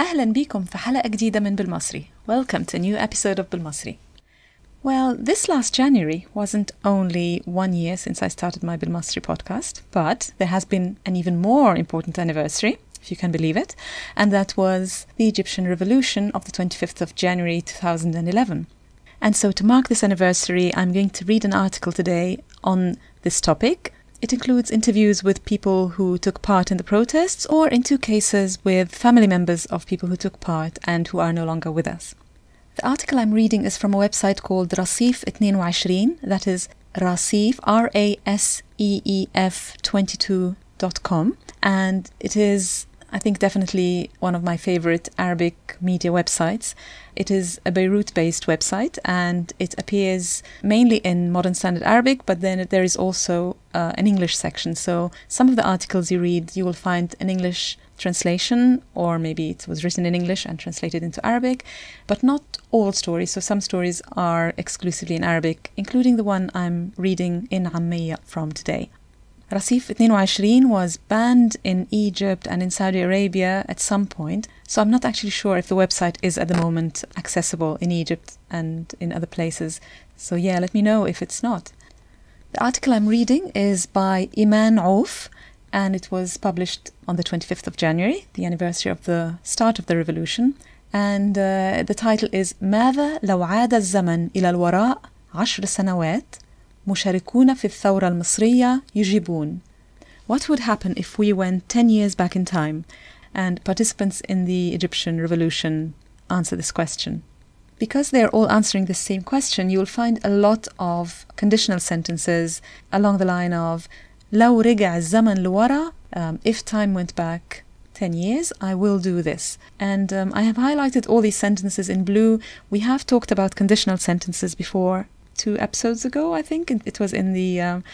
أهلا بيكم في حلقة جديدة من بالمصري. Welcome to a new episode of بالمصري. Well, this last January wasn't only one year since I started my Bilmasri podcast, but there has been an even more important anniversary, if you can believe it, and that was the Egyptian revolution of the 25th of January 2011. And so, to mark this anniversary, I'm going to read an article today on this topic it includes interviews with people who took part in the protests or, in two cases, with family members of people who took part and who are no longer with us. The article I'm reading is from a website called Rasif 22, that is Rasif, R A S E E F 22.com, and it is I think definitely one of my favorite Arabic media websites. It is a Beirut based website and it appears mainly in Modern Standard Arabic, but then there is also uh, an English section. So some of the articles you read, you will find an English translation, or maybe it was written in English and translated into Arabic, but not all stories. So some stories are exclusively in Arabic, including the one I'm reading in Ammiya from today. Rasif 22 was banned in Egypt and in Saudi Arabia at some point, so I'm not actually sure if the website is at the moment accessible in Egypt and in other places. So, yeah, let me know if it's not. The article I'm reading is by Iman Auf and it was published on the 25th of January, the anniversary of the start of the revolution. And uh, the title is ماذا لو عاد الزمن إلى الوراء عشر سنوات مشاركون في الثورة المصرية يجيبون What would happen if we went 10 years back in time and participants in the Egyptian revolution answer this question? Because they are all answering the same question, you will find a lot of conditional sentences along the line of لو رجع الزمن لورا um, if time went back 10 years, I will do this. And um, I have highlighted all these sentences in blue. We have talked about conditional sentences before, two episodes ago, I think. It was in the um,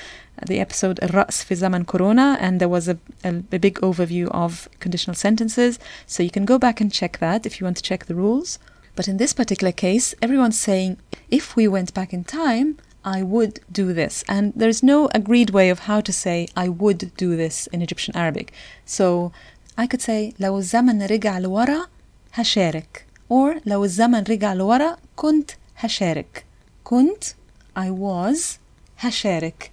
the episode Ras fi Zaman Corona, and there was a, a, a, big overview of conditional sentences. So you can go back and check that if you want to check the rules. But in this particular case, everyone's saying, if we went back in time, I would do this. And there's no agreed way of how to say, I would do this in Egyptian Arabic. So I could say, لو الزمن رجع لورا هشارك. Or لو الزمن رجع لورا كنت هشارك. كنت I was هشارك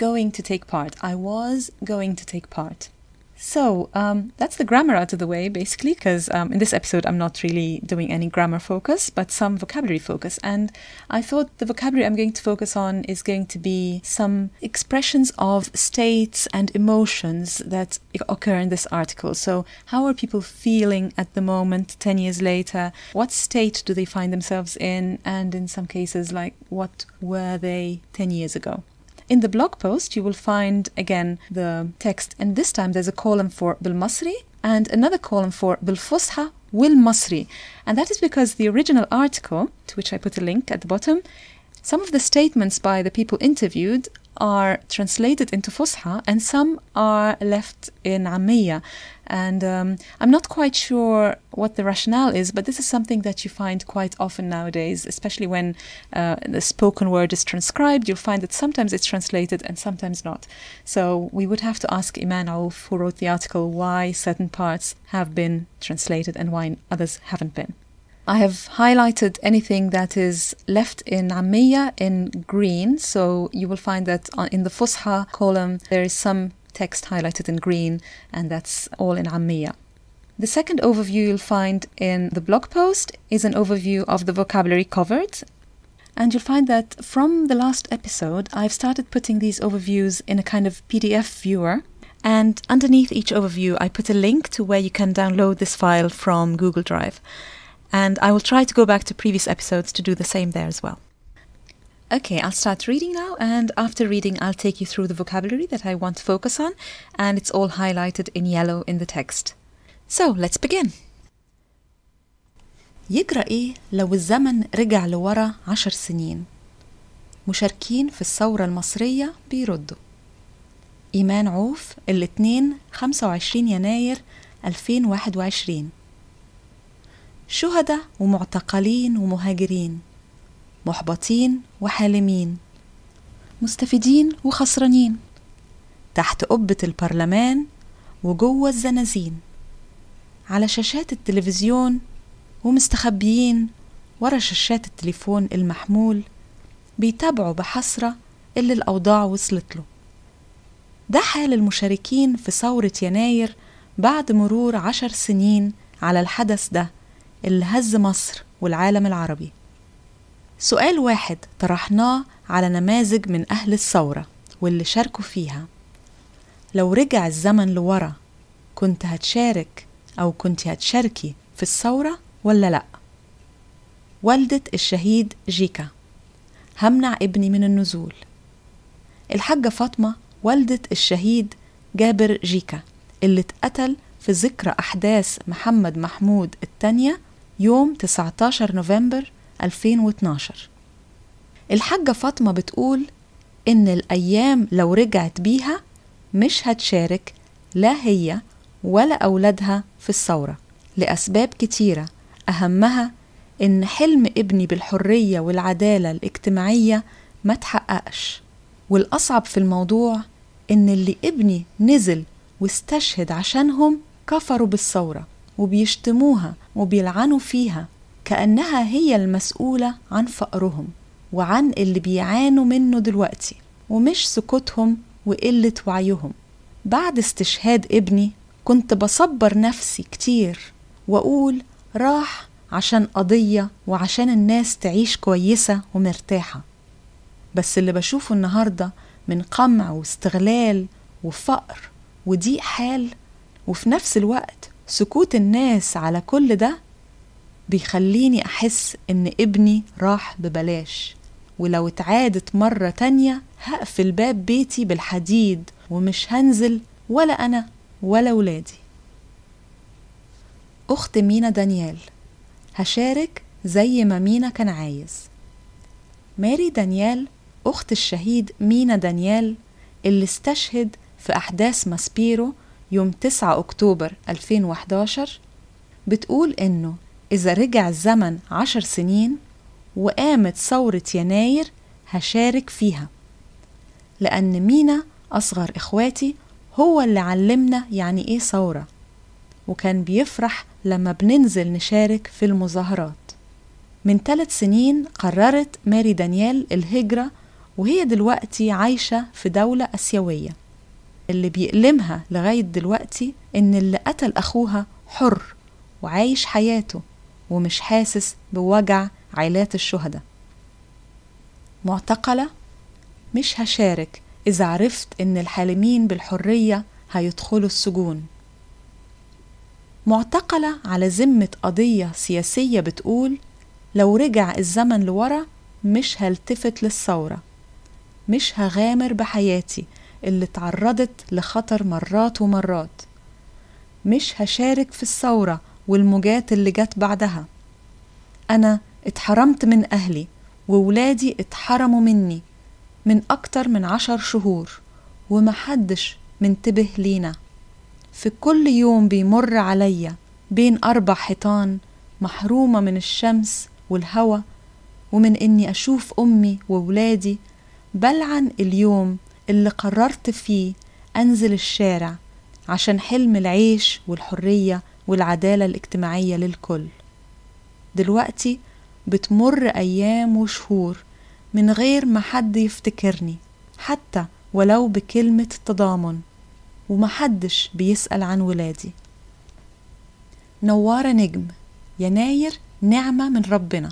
going to take part I was going to take part so um, that's the grammar out of the way, basically, because um, in this episode I'm not really doing any grammar focus, but some vocabulary focus. And I thought the vocabulary I'm going to focus on is going to be some expressions of states and emotions that occur in this article. So, how are people feeling at the moment, 10 years later? What state do they find themselves in? And in some cases, like what were they 10 years ago? In the blog post, you will find again the text, and this time there's a column for Bil Masri and another column for Bil Fusha Wil Masri. And that is because the original article, to which I put a link at the bottom, some of the statements by the people interviewed are translated into Fusha and some are left in amiya. And um, I'm not quite sure what the rationale is, but this is something that you find quite often nowadays, especially when uh, the spoken word is transcribed. You'll find that sometimes it's translated and sometimes not. So we would have to ask Iman who wrote the article, why certain parts have been translated and why others haven't been. I have highlighted anything that is left in Amiya in green, so you will find that uh, in the Fusha column there is some text highlighted in green, and that's all in Ammiya. The second overview you'll find in the blog post is an overview of the vocabulary covered. And you'll find that from the last episode, I've started putting these overviews in a kind of PDF viewer. And underneath each overview, I put a link to where you can download this file from Google Drive. And I will try to go back to previous episodes to do the same there as well. Okay, I'll start reading now, and after reading, I'll take you through the vocabulary that I want to focus on, and it's all highlighted in yellow in the text. So let's begin. يجرى إيه لو الزمن رجع لورا عشر سنين؟ مشاركين في الثورة المصرية بيردوا إيمان عوف الاثنين 25 يناير 2021 شهداء ومعتقلين ومهاجرين محبطين وحالمين مستفيدين وخسرانين تحت قبة البرلمان وجوه الزنازين على شاشات التلفزيون ومستخبيين ورا شاشات التليفون المحمول بيتابعوا بحسرة اللي الأوضاع وصلت له ده حال المشاركين في ثورة يناير بعد مرور عشر سنين على الحدث ده اللي هز مصر والعالم العربي سؤال واحد طرحناه على نماذج من أهل الثورة واللي شاركوا فيها لو رجع الزمن لورا كنت هتشارك أو كنت هتشاركي في الثورة ولا لأ؟ والدة الشهيد جيكا همنع ابني من النزول الحاجة فاطمة والدة الشهيد جابر جيكا اللي اتقتل في ذكرى أحداث محمد محمود التانية يوم 19 نوفمبر 2012 الحاجة فاطمة بتقول إن الأيام لو رجعت بيها مش هتشارك لا هي ولا أولادها في الثورة لأسباب كتيرة أهمها إن حلم ابني بالحرية والعدالة الاجتماعية ما تحققش والأصعب في الموضوع إن اللي ابني نزل واستشهد عشانهم كفروا بالثورة وبيشتموها وبيلعنوا فيها كأنها هي المسؤولة عن فقرهم وعن اللي بيعانوا منه دلوقتي ومش سكوتهم وقلة وعيهم بعد استشهاد ابني كنت بصبر نفسي كتير وأقول راح عشان قضية وعشان الناس تعيش كويسة ومرتاحة بس اللي بشوفه النهاردة من قمع واستغلال وفقر وضيق حال وفي نفس الوقت سكوت الناس على كل ده بيخليني أحس إن ابني راح ببلاش ولو اتعادت مرة تانية هقفل باب بيتي بالحديد ومش هنزل ولا أنا ولا ولادي أخت مينا دانيال هشارك زي ما مينا كان عايز ماري دانيال أخت الشهيد مينا دانيال اللي استشهد في أحداث ماسبيرو يوم 9 أكتوبر 2011 بتقول إنه إذا رجع الزمن عشر سنين وقامت ثورة يناير هشارك فيها لأن مينا أصغر إخواتي هو اللي علمنا يعني إيه ثورة وكان بيفرح لما بننزل نشارك في المظاهرات من ثلاث سنين قررت ماري دانيال الهجرة وهي دلوقتي عايشة في دولة أسيوية اللي بيألمها لغاية دلوقتي إن اللي قتل أخوها حر وعايش حياته ومش حاسس بوجع عيلات الشهداء معتقلة مش هشارك إذا عرفت إن الحالمين بالحرية هيدخلوا السجون معتقلة على ذمة قضية سياسية بتقول لو رجع الزمن لورا مش هلتفت للثورة مش هغامر بحياتي اللي اتعرضت لخطر مرات ومرات مش هشارك في الثورة والموجات اللي جت بعدها أنا اتحرمت من أهلي وولادي اتحرموا مني من أكتر من عشر شهور ومحدش منتبه لينا في كل يوم بيمر عليا بين أربع حيطان محرومة من الشمس والهوا ومن إني أشوف أمي وولادي بلعن اليوم اللي قررت فيه أنزل الشارع عشان حلم العيش والحرية والعدالة الاجتماعية للكل دلوقتي بتمر أيام وشهور من غير ما حد يفتكرني حتى ولو بكلمة تضامن ومحدش بيسأل عن ولادي نوارة نجم يناير نعمة من ربنا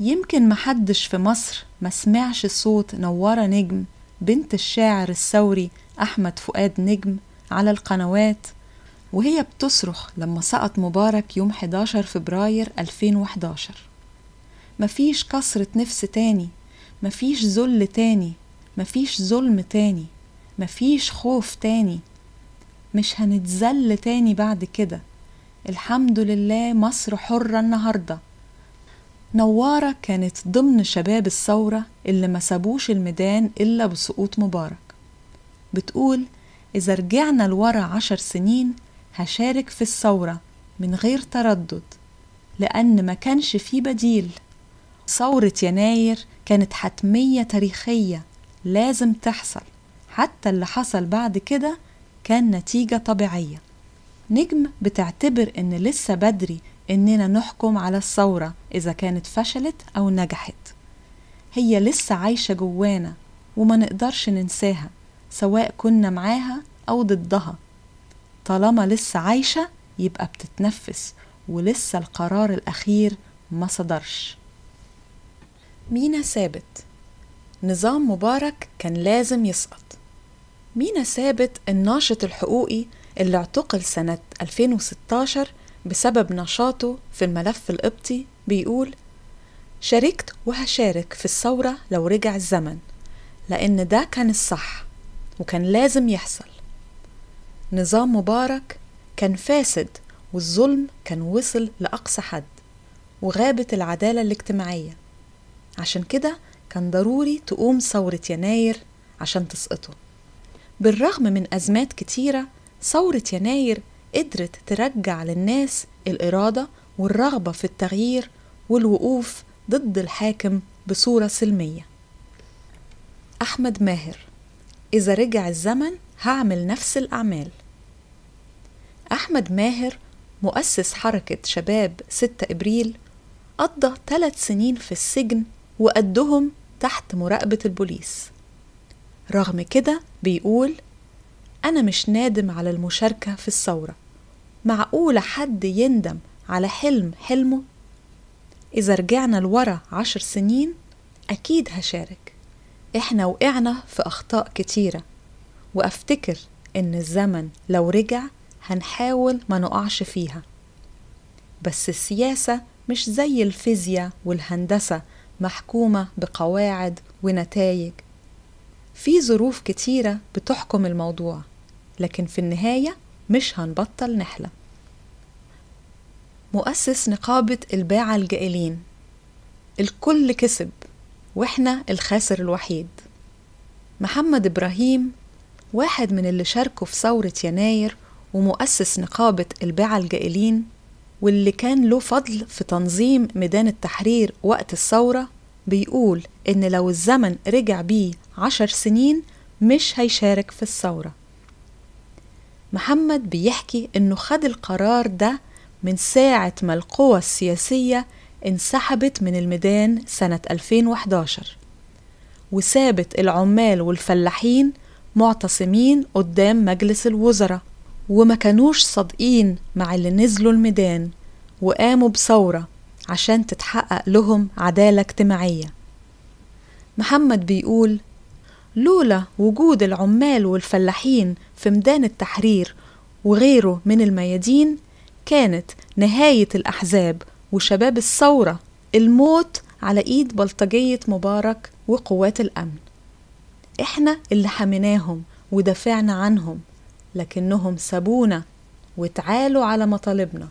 يمكن محدش في مصر ما سمعش صوت نوارة نجم بنت الشاعر الثوري أحمد فؤاد نجم على القنوات وهي بتصرخ لما سقط مبارك يوم 11 فبراير 2011 مفيش كسرة نفس تاني مفيش ذل تاني مفيش ظلم تاني مفيش خوف تاني مش هنتذل تاني بعد كده الحمد لله مصر حرة النهاردة نوارة كانت ضمن شباب الثورة اللي ما سابوش الميدان إلا بسقوط مبارك بتقول إذا رجعنا لورا عشر سنين هشارك في الثورة من غير تردد لأن ما كانش في بديل ثورة يناير كانت حتمية تاريخية لازم تحصل حتى اللي حصل بعد كده كان نتيجة طبيعية نجم بتعتبر إن لسه بدري إننا نحكم على الثورة إذا كانت فشلت أو نجحت هي لسه عايشة جوانا وما نقدرش ننساها سواء كنا معاها أو ضدها طالما لسه عايشة يبقى بتتنفس ولسه القرار الأخير ما صدرش مينا ثابت نظام مبارك كان لازم يسقط مينا ثابت الناشط الحقوقي اللي اعتقل سنة 2016 بسبب نشاطه في الملف القبطي بيقول شاركت وهشارك في الثورة لو رجع الزمن لأن ده كان الصح وكان لازم يحصل نظام مبارك كان فاسد والظلم كان وصل لأقصى حد وغابت العدالة الاجتماعية عشان كده كان ضروري تقوم ثورة يناير عشان تسقطه بالرغم من أزمات كتيرة ثورة يناير قدرت ترجع للناس الإرادة والرغبة في التغيير والوقوف ضد الحاكم بصورة سلمية أحمد ماهر إذا رجع الزمن هعمل نفس الأعمال أحمد ماهر مؤسس حركة شباب 6 إبريل قضى ثلاث سنين في السجن وقدهم تحت مراقبة البوليس رغم كده بيقول أنا مش نادم على المشاركة في الثورة معقولة حد يندم على حلم حلمه؟ إذا رجعنا لورا عشر سنين أكيد هشارك إحنا وقعنا في أخطاء كتيرة وأفتكر إن الزمن لو رجع هنحاول ما نقعش فيها بس السياسة مش زي الفيزياء والهندسة محكومة بقواعد ونتائج في ظروف كتيرة بتحكم الموضوع لكن في النهاية مش هنبطل نحلم مؤسس نقابة الباعة الجائلين الكل كسب واحنا الخاسر الوحيد محمد إبراهيم واحد من اللي شاركوا في ثورة يناير ومؤسس نقابة الباعة الجائلين واللي كان له فضل في تنظيم ميدان التحرير وقت الثورة بيقول إن لو الزمن رجع بيه عشر سنين مش هيشارك في الثورة محمد بيحكي إنه خد القرار ده من ساعة ما القوى السياسية انسحبت من الميدان سنة 2011 وسابت العمال والفلاحين معتصمين قدام مجلس الوزراء وما كانوش صادقين مع اللي نزلوا الميدان وقاموا بثورة عشان تتحقق لهم عدالة اجتماعية محمد بيقول لولا وجود العمال والفلاحين في ميدان التحرير وغيره من الميادين كانت نهاية الأحزاب وشباب الثورة الموت على إيد بلطجية مبارك وقوات الأمن إحنا اللي حميناهم ودافعنا عنهم لكنهم سابونا واتعالوا على مطالبنا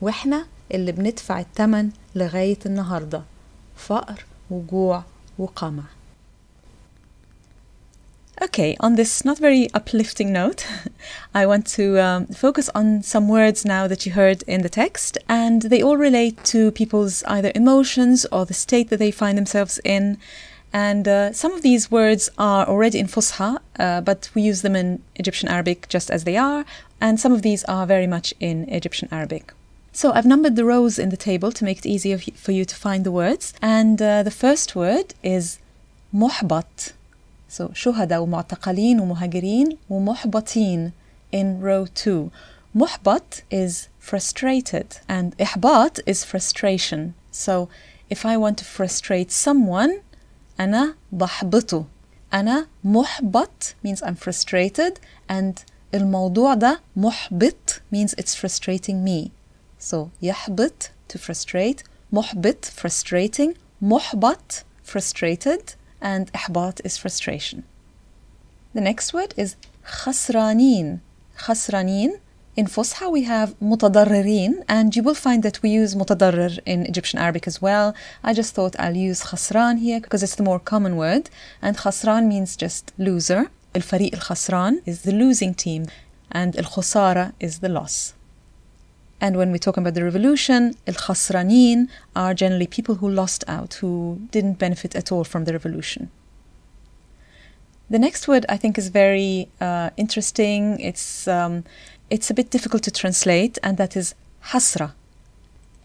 وإحنا اللي بندفع التمن لغاية النهاردة فقر وجوع وقمع Okay, on this not very uplifting note, I want to um, focus on some words now that you heard in the text, and they all relate to people's either emotions or the state that they find themselves in. And uh, some of these words are already in Fusha, uh, but we use them in Egyptian Arabic just as they are, and some of these are very much in Egyptian Arabic. So I've numbered the rows in the table to make it easier for you to find the words, and uh, the first word is muhbat. So شهداء ومعتقلين ومهاجرين ومحبطين in row 2. محبط is frustrated and إحباط is frustration. So if I want to frustrate someone أنا بحبطه. أنا محبط means I'm frustrated and الموضوع ده محبط means it's frustrating me. So يحبط to frustrate, محبط frustrating, محبط frustrated and إحباط is frustration. The next word is خسرانين. خسرانين. In Fusha we have متضررين and you will find that we use متضرر in Egyptian Arabic as well. I just thought I'll use خسران here because it's the more common word and خسران means just loser. الفريق الخسران is the losing team and الخسارة is the loss. And when we talk about the revolution, el khasranin are generally people who lost out, who didn't benefit at all from the revolution. The next word I think is very uh, interesting. It's um, it's a bit difficult to translate, and that is hasra.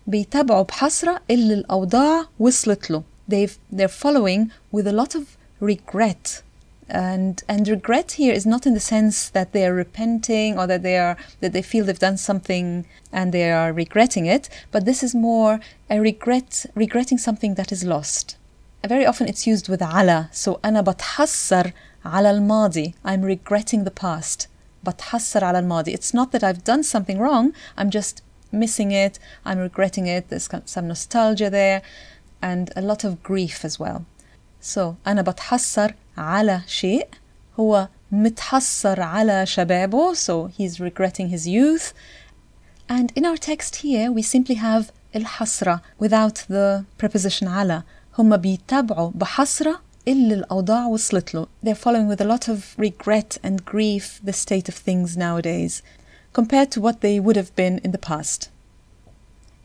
بيتابعوا بحسرة اللي الأوضاع وصلت له. They've, they're following with a lot of regret and and regret here is not in the sense that they are repenting or that they are that they feel they've done something and they are regretting it but this is more a regret regretting something that is lost very often it's used with ala so ana bathassar ala al-madi i'm regretting the past bathassar ala al-madi it's not that i've done something wrong i'm just missing it i'm regretting it there's some nostalgia there and a lot of grief as well so أنا بتحسر على شيء هو متحسر على شبابه so he's regretting his youth and in our text here we simply have الحسرة without the preposition على هم بيتابعوا بحسرة اللي الأوضاع وصلت له they're following with a lot of regret and grief the state of things nowadays compared to what they would have been in the past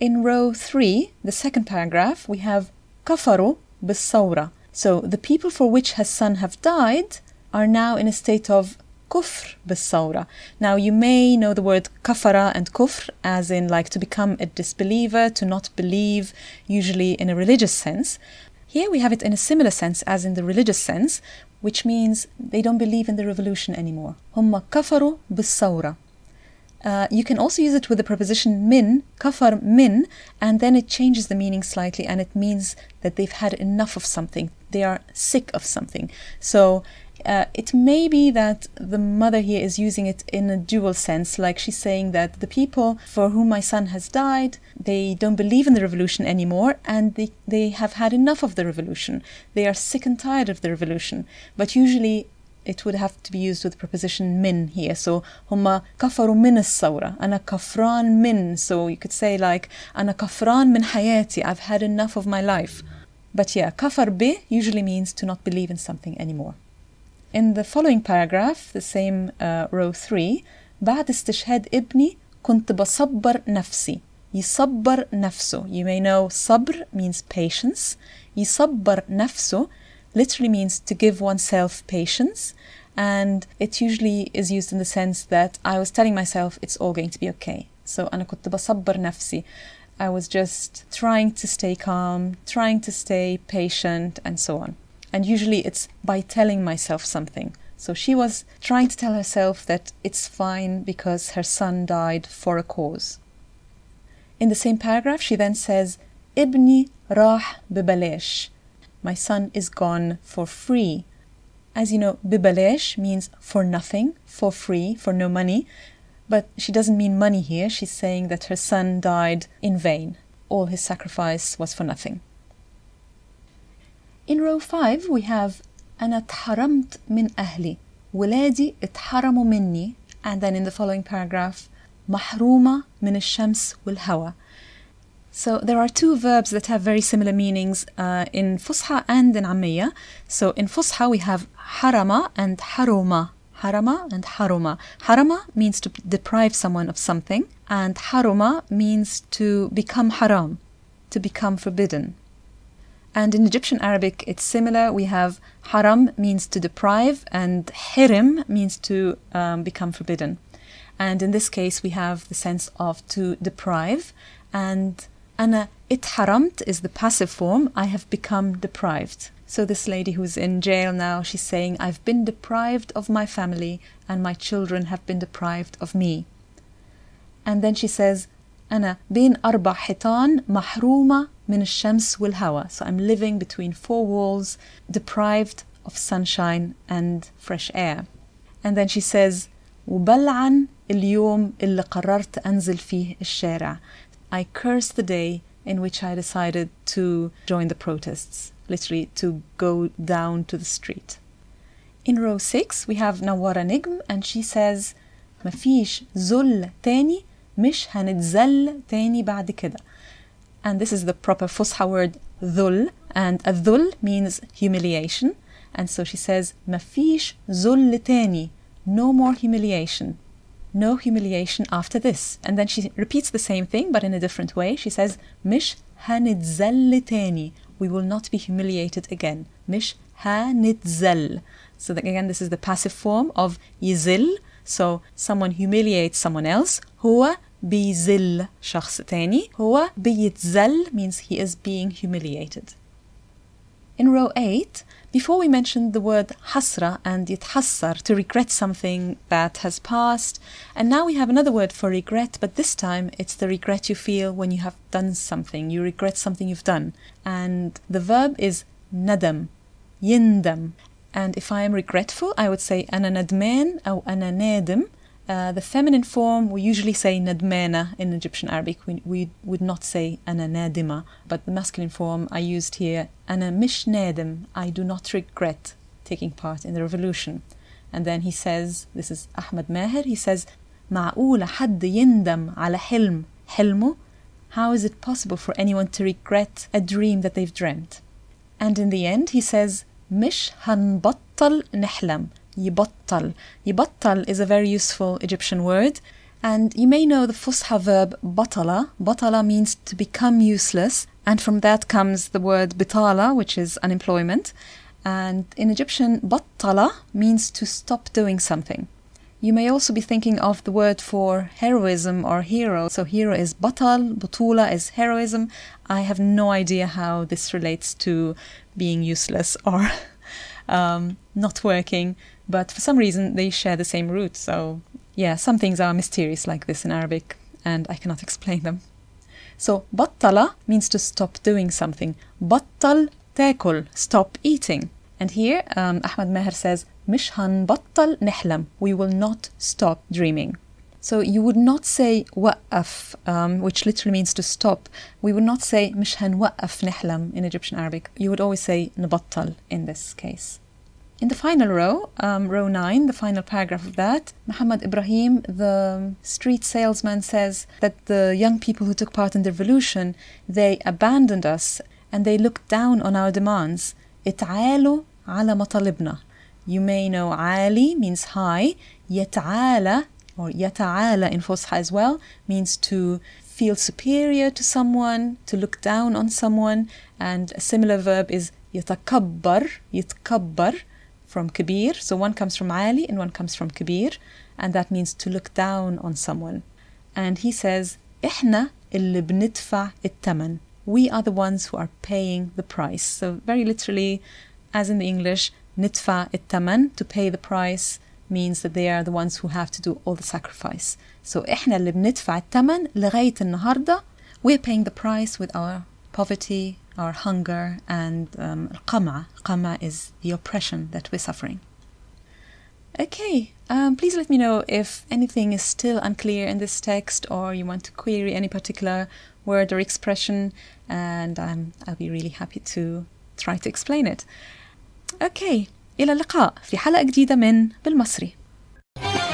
in row 3 the second paragraph we have كفروا بالثورة so the people for which Hassan have died are now in a state of kufr bisawra. Now you may know the word kafara and kufr as in like to become a disbeliever, to not believe, usually in a religious sense. Here we have it in a similar sense as in the religious sense, which means they don't believe in the revolution anymore. Humma kafaru bisawra. Uh, you can also use it with the preposition min, kafar min, and then it changes the meaning slightly and it means that they've had enough of something. They are sick of something. So uh, it may be that the mother here is using it in a dual sense, like she's saying that the people for whom my son has died, they don't believe in the revolution anymore, and they, they have had enough of the revolution. They are sick and tired of the revolution. But usually it would have to be used with the preposition min here. So huma kafaru min sawra Ana kafran min. So you could say like ana kafran min hayati. I've had enough of my life. But yeah, kafar bi usually means to not believe in something anymore. In the following paragraph, the same uh, row 3, بعد استشهاد ابني كنت بصبر نفسي. يصبر نفسه. You may know sabr means patience. يصبر نفسه literally means to give oneself patience. And it usually is used in the sense that I was telling myself it's all going to be okay. So أنا I was just trying to stay calm, trying to stay patient, and so on. And usually it's by telling myself something. So she was trying to tell herself that it's fine because her son died for a cause. In the same paragraph, she then says, Ibni rah bibalesh. My son is gone for free. As you know, bibalesh means for nothing, for free, for no money. But she doesn't mean money here. She's saying that her son died in vain. All his sacrifice was for nothing. In row 5, we have أنا تحرمت من أهلي ولادي اتحرموا مني and then in the following paragraph محرومة من الشمس والهواء so there are two verbs that have very similar meanings uh, in Fusha and in Ammiya. So in Fusha we have harama and haroma. Harama and haroma. Harama means to deprive someone of something, and haroma means to become haram, to become forbidden. And in Egyptian Arabic, it's similar. We have haram means to deprive, and hirim means to um, become forbidden. And in this case, we have the sense of to deprive, and it haramt is the passive form. I have become deprived. So this lady who's in jail now, she's saying, I've been deprived of my family and my children have been deprived of me. And then she says, أنا bin arba حيطان mahruma من الشمس والهواء. So I'm living between four walls, deprived of sunshine and fresh air. And then she says, وبلعن اليوم اللي قررت أنزل فيه الشارع. I cursed the day in which I decided to join the protests, literally to go down to the street. In row 6 we have Nawara Nigm and she says zul tani, تاني مش هنتذل tani بعد كده and this is the proper Fusha word "zul," and a dhul means humiliation and so she says Mafish zul tani, no more humiliation no humiliation after this. And then she repeats the same thing, but in a different way. She says, Mish hanitzel tani. We will not be humiliated again. Mish hanitzel. So that, again, this is the passive form of yizil. So someone humiliates someone else. Huwa بيزل شخص تاني هو بيتزل means he is being humiliated. In row 8 before we mentioned the word hasra and yithassar, to regret something that has passed. And now we have another word for regret, but this time it's the regret you feel when you have done something. You regret something you've done. And the verb is nadam, yindam. And if I am regretful, I would say ananadmen or ananadim. Uh, the feminine form, we usually say nadmena in Egyptian Arabic. We, we would not say ana nadima, but the masculine form I used here, ana mishnadim, I do not regret taking part in the revolution. And then he says, this is Ahmad Maher, he says, معقولة had yindam ala حلم حلمه how is it possible for anyone to regret a dream that they've dreamt? And in the end, he says, mish هنبطل nihlam. يبطل يبطل is a very useful Egyptian word and you may know the Fusha verb batala batala means to become useless and from that comes the word bitala which is unemployment and in Egyptian batala means to stop doing something you may also be thinking of the word for heroism or hero. So hero is batal, butula is heroism. I have no idea how this relates to being useless or um, not working. But for some reason, they share the same root. So, yeah, some things are mysterious like this in Arabic, and I cannot explain them. So, battala means to stop doing something. Battal tekul, stop eating. And here, um, Ahmad Meher says, "Mishhan battal nihlam." we will not stop dreaming. So you would not say wa'af, um, which literally means to stop. We would not say mishhan wa'af nihlam in Egyptian Arabic. You would always say nabattal in this case. In the final row, um, row 9, the final paragraph of that, Muhammad Ibrahim, the street salesman, says that the young people who took part in the revolution, they abandoned us and they looked down on our demands. اتعالوا على matalibna You may know عالي means high, Yata'ala or yata'ala in Farsi as well means to feel superior to someone, to look down on someone, and a similar verb is يتكبر, يتكبر from Kabir. So one comes from Ali and one comes from Kabir, and that means to look down on someone. And he says, إحنا اللي بندفع الثمن. We are the ones who are paying the price. So very literally, as in the English, nitfa الثمن, to pay the price, means that they are the ones who have to do all the sacrifice. So إحنا اللي بندفع الثمن لغاية النهاردة. We're paying the price with our poverty, our hunger and um, qama. Qama is the oppression that we're suffering. Okay, um, please let me know if anything is still unclear in this text or you want to query any particular word or expression, and um, I'll be really happy to try to explain it. Okay, إلى اللقاء في حلقة جديدة من بالمصري.